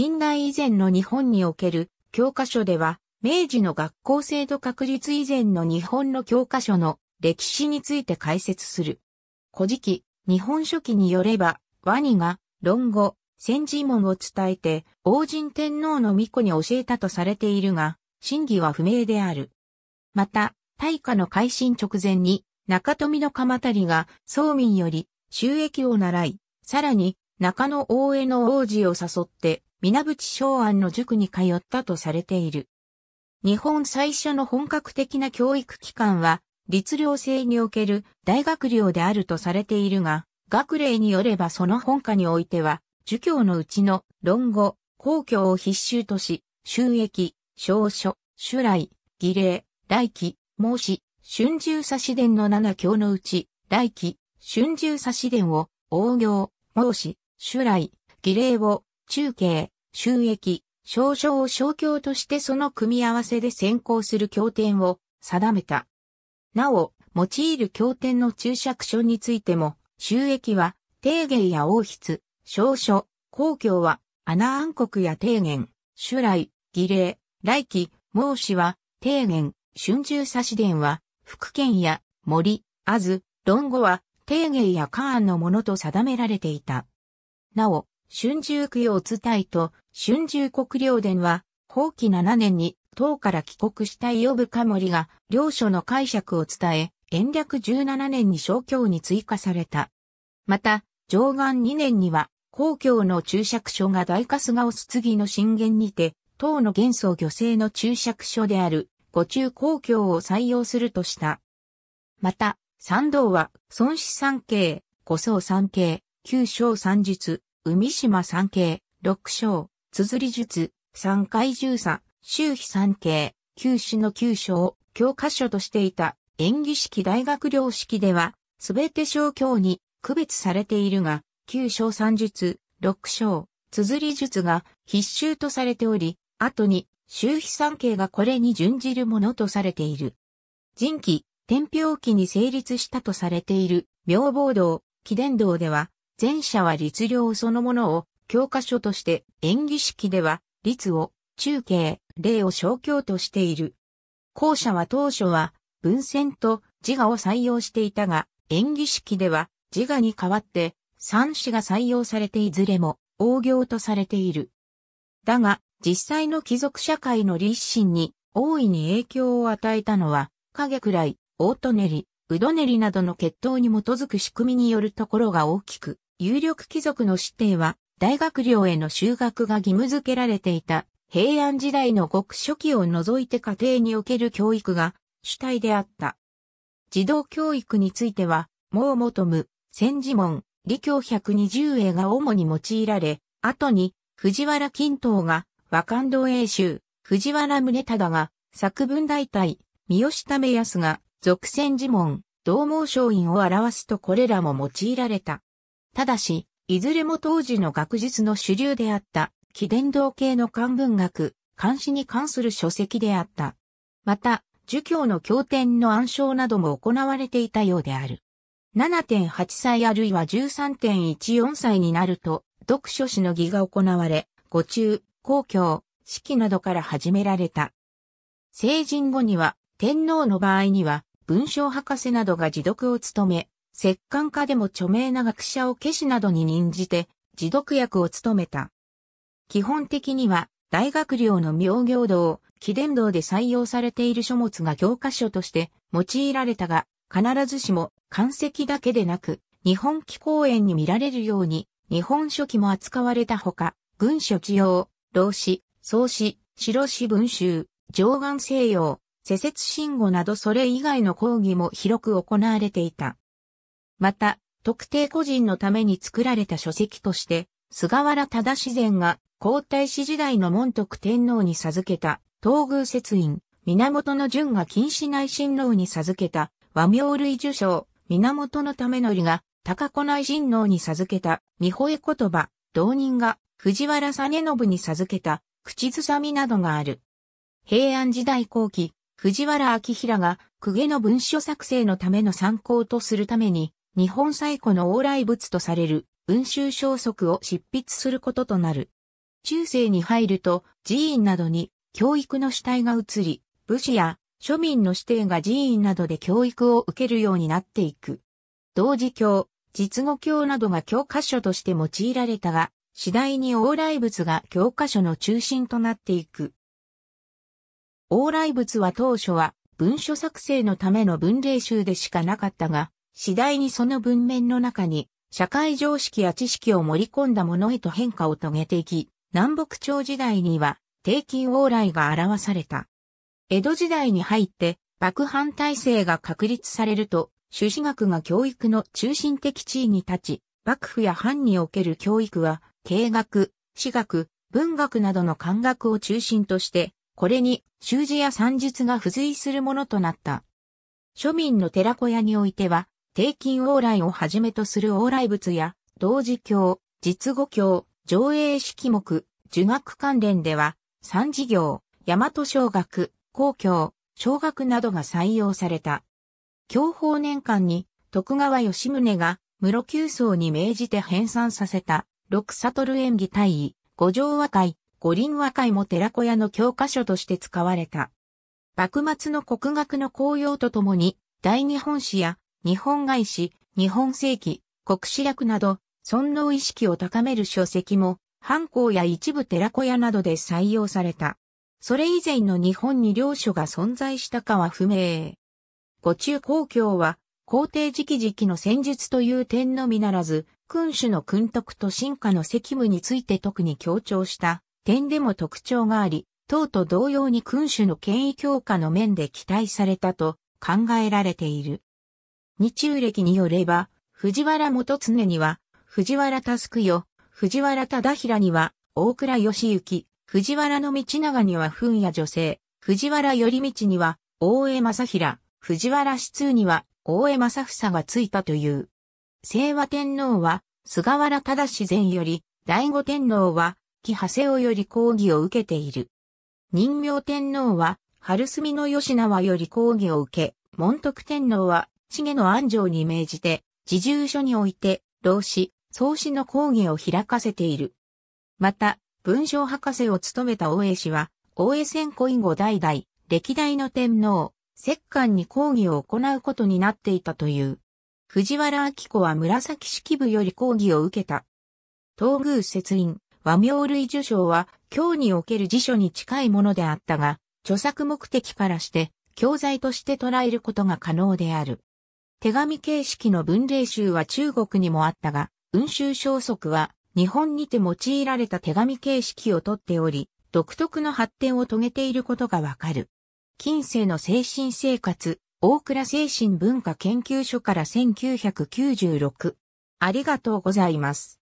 近代以前の日本における教科書では、明治の学校制度確立以前の日本の教科書の歴史について解説する。古事記、日本書紀によれば、ワニが論語、戦時門を伝えて、王神天皇の御子に教えたとされているが、真偽は不明である。また、大化の改新直前に、中富の鎌足が、宋民より、収益を習い、さらに、中野大江の王子を誘って、皆淵昭安の塾に通ったとされている。日本最初の本格的な教育機関は、律令制における大学寮であるとされているが、学齢によればその本科においては、儒教のうちの論語、公教を必修とし、収益、証書、主来、儀礼、来期、申し、春秋差し伝の七教のうち、来期、春秋差し伝を、応行、申し、主来、儀礼を、中継、収益、少々を商標としてその組み合わせで先行する経典を定めた。なお、用いる経典の注釈書についても、収益は、定言や王筆、少書、公共は、穴暗黒や定言、主来、儀礼、来期、孟子は、定言、春秋差し伝は、福建や森、あず、論語は、定言やカーンのものと定められていた。なお、春秋供養伝いと春秋国領伝は、後期7年に、唐から帰国した伊予部カモリが、両書の解釈を伝え、延暦17年に小教に追加された。また、上岸2年には、皇教の注釈書が大春日を次の震源にて、唐の元宗漁政の注釈書である、五中皇教を採用するとした。また、三道は、孫子三景、五宗三景、九章三術、海島三景、六章、綴り術、三回十三、周比三景、九種の九章を教科書としていた演技式大学領式では、すべて小教に区別されているが、九章三術、六章、綴り術が必修とされており、後に周比三景がこれに準じるものとされている。人気、天平期に成立したとされている、妙望道、紀伝道では、前者は律令そのものを教科書として演技式では律を中継、例を小教としている。後者は当初は文選と自我を採用していたが、演技式では自我に代わって三子が採用されていずれも応行とされている。だが、実際の貴族社会の立身に大いに影響を与えたのは、影くらい、オートネリ、ウドネリなどの血統に基づく仕組みによるところが大きく、有力貴族の子弟は大学寮への修学が義務付けられていた平安時代の極初期を除いて家庭における教育が主体であった。児童教育については、毛元無、千字門、李教120英が主に用いられ、後に藤原金刀が和漢道英州、藤原宗忠が作文大体、三好為康が俗千字門、同網商院を表すとこれらも用いられた。ただし、いずれも当時の学術の主流であった、紀伝道系の漢文学、漢詩に関する書籍であった。また、儒教の経典の暗唱なども行われていたようである。7.8歳あるいは13.14歳になると、読書詩の儀が行われ、語中、公共、式などから始められた。成人後には、天皇の場合には、文章博士などが自読を務め、摂関家でも著名な学者を消しなどに任じて、自読役を務めた。基本的には、大学寮の妙行道、貴殿堂で採用されている書物が教科書として用いられたが、必ずしも、漢石だけでなく、日本紀公園に見られるように、日本書紀も扱われたほか、軍書治用、老子、創子、白子文集、上岸西洋、世説信号などそれ以外の講義も広く行われていた。また、特定個人のために作られた書籍として、菅原忠自然が皇太子時代の門徳天皇に授けた、東宮節院、源の順が禁止内親王に授けた、和名類受賞、源のためのが、高子内親王に授けた、三保絵言葉、同人が、藤原実信に授けた、口ずさみなどがある。平安時代後期、藤原明平が、公家の文書作成のための参考とするために、日本最古の往来物とされる、雲州小則を執筆することとなる。中世に入ると、寺院などに教育の主体が移り、武士や庶民の指定が寺院などで教育を受けるようになっていく。同時教、実語教などが教科書として用いられたが、次第に往来物が教科書の中心となっていく。往来物は当初は文書作成のための文例集でしかなかったが、次第にその文面の中に、社会常識や知識を盛り込んだものへと変化を遂げていき、南北朝時代には、定期往来が表された。江戸時代に入って、幕藩体制が確立されると、朱子学が教育の中心的地位に立ち、幕府や藩における教育は、経学、私学、文学などの漢学を中心として、これに、習字や算術が付随するものとなった。庶民の寺小屋においては、低金往来をはじめとする往来物や、同時教、実語教、上映式目、儒学関連では、三事業、大和小学、公共、小学などが採用された。享保年間に、徳川吉宗が、室九層に命じて編纂させた、六悟演技大尉、五条和解、五輪和解も寺子屋の教科書として使われた。幕末の国学の紅葉とともに、大日本史や日本外史、日本世紀、国史略など、尊能意識を高める書籍も、藩校や一部寺子屋などで採用された。それ以前の日本に領書が存在したかは不明。五中公共は、皇帝直々の戦術という点のみならず、君主の君徳と進化の責務について特に強調した点でも特徴があり、党と同様に君主の権威強化の面で期待されたと考えられている。日中歴によれば、藤原元常には、藤原佑よ、藤原忠平には、大倉義行、藤原の道長には文や女性、藤原頼道には、大江正平、藤原四通には、大江正房がついたという。清和天皇は、菅原忠自然より、醍醐天皇は、木長尾より抗議を受けている。人名天皇は、春澄の吉縄より抗議を受け、門徳天皇は、重の安城に命じて、自重書において、老子、創始の講義を開かせている。また、文章博士を務めた大江氏は、大江戦古以後代々、歴代の天皇、摂関に講義を行うことになっていたという。藤原明子は紫式部より講義を受けた。東宮節印、和名類受賞は、今日における辞書に近いものであったが、著作目的からして、教材として捉えることが可能である。手紙形式の文例集は中国にもあったが、雲州消息は日本にて用いられた手紙形式をとっており、独特の発展を遂げていることがわかる。近世の精神生活、大倉精神文化研究所から1996。ありがとうございます。